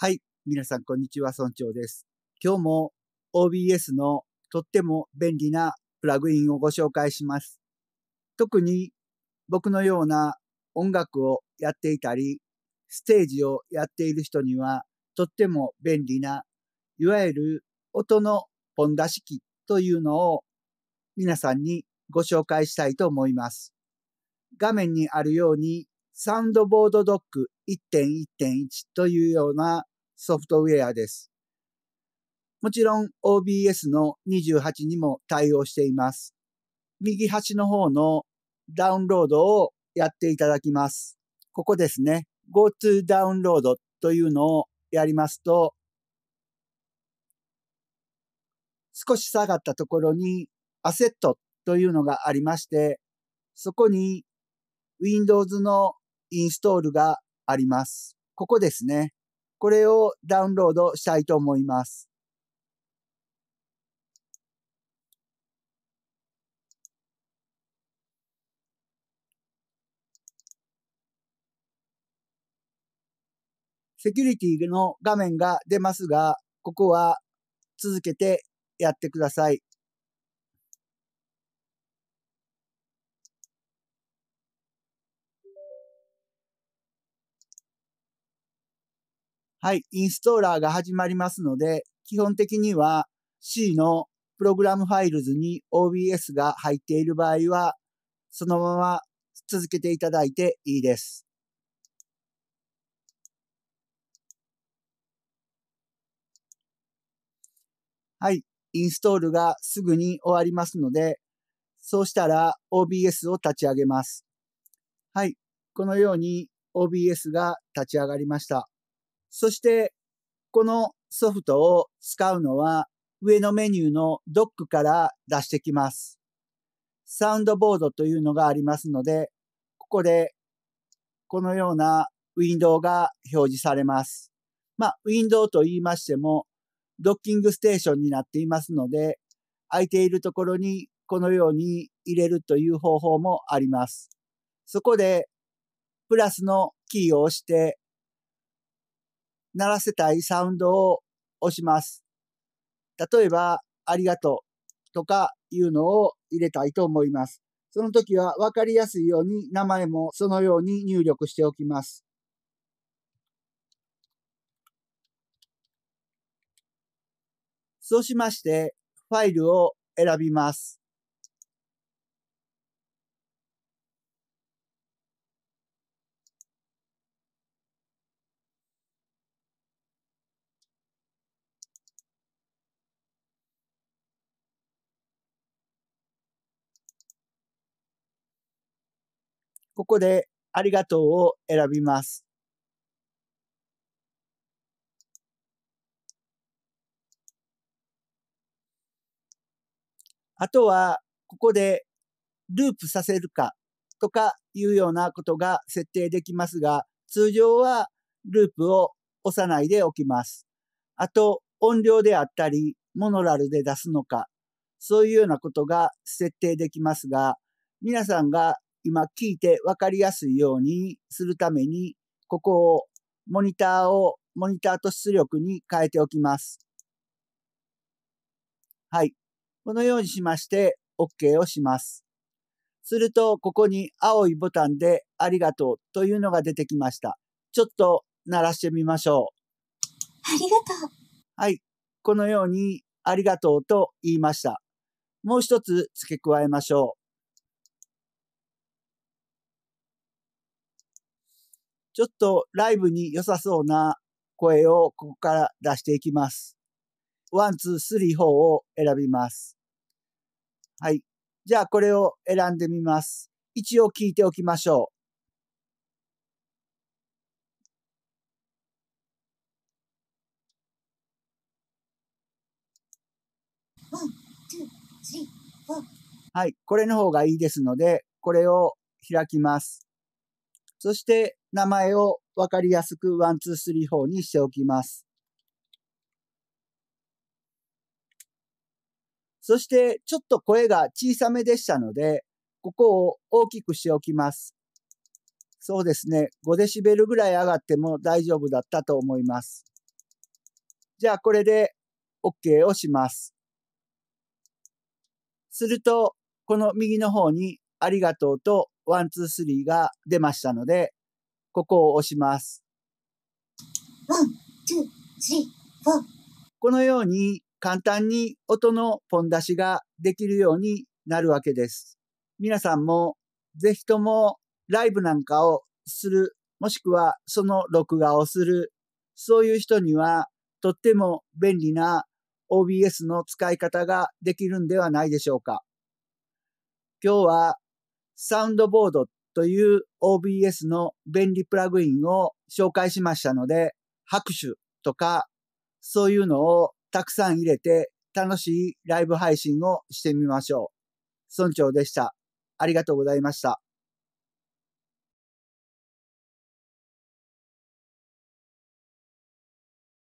はい、皆さんこんにちは、村長です。今日も OBS のとっても便利なプラグインをご紹介します。特に僕のような音楽をやっていたり、ステージをやっている人にはとっても便利な、いわゆる音のポン出し器というのを皆さんにご紹介したいと思います。画面にあるようにサンドボードドック1.1.1というようなソフトウェアです。もちろん OBS の28にも対応しています。右端の方のダウンロードをやっていただきます。ここですね。GoTo ダウンロードというのをやりますと、少し下がったところにアセットというのがありまして、そこに Windows のインストールがあります。ここですね。これをダウンロードしたいと思います。セキュリティの画面が出ますが、ここは続けてやってください。はい、インストーラーが始まりますので、基本的には C のプログラムファイルズに OBS が入っている場合は、そのまま続けていただいていいです。はい、インストールがすぐに終わりますので、そうしたら OBS を立ち上げます。はい、このように OBS が立ち上がりました。そして、このソフトを使うのは、上のメニューのドックから出してきます。サウンドボードというのがありますので、ここでこのようなウィンドウが表示されます。まあ、ウィンドウと言いましても、ドッキングステーションになっていますので、空いているところにこのように入れるという方法もあります。そこで、プラスのキーを押して、鳴らせたいサウンドを押します。例えば、ありがとうとかいうのを入れたいと思います。その時は分かりやすいように名前もそのように入力しておきます。そうしまして、ファイルを選びます。ここでありがとうを選びます。あとは、ここでループさせるかとかいうようなことが設定できますが、通常はループを押さないでおきます。あと、音量であったり、モノラルで出すのか、そういうようなことが設定できますが、皆さんが今聞いて分かりやすいようにするために、ここをモニターをモニターと出力に変えておきます。はい。このようにしまして OK をします。すると、ここに青いボタンでありがとうというのが出てきました。ちょっと鳴らしてみましょう。ありがとう。はい。このようにありがとうと言いました。もう一つ付け加えましょう。ちょっとライブに良さそうな声をここから出していきます。ワン、ツー、スリー、フォーを選びます。はい。じゃあこれを選んでみます。一応聞いておきましょう。はい。これの方がいいですので、これを開きます。そして名前をわかりやすく1234にしておきます。そしてちょっと声が小さめでしたので、ここを大きくしておきます。そうですね。5デシベルぐらい上がっても大丈夫だったと思います。じゃあこれで OK をします。すると、この右の方にありがとうとワン、ツー、スリーが出ましたので、ここを押します。ワン、ツー、スリー、フォー。このように簡単に音のポン出しができるようになるわけです。皆さんもぜひともライブなんかをする、もしくはその録画をする、そういう人にはとっても便利な OBS の使い方ができるんではないでしょうか。今日はサウンドボードという OBS の便利プラグインを紹介しましたので、拍手とか、そういうのをたくさん入れて楽しいライブ配信をしてみましょう。村長でした。ありがとうございました。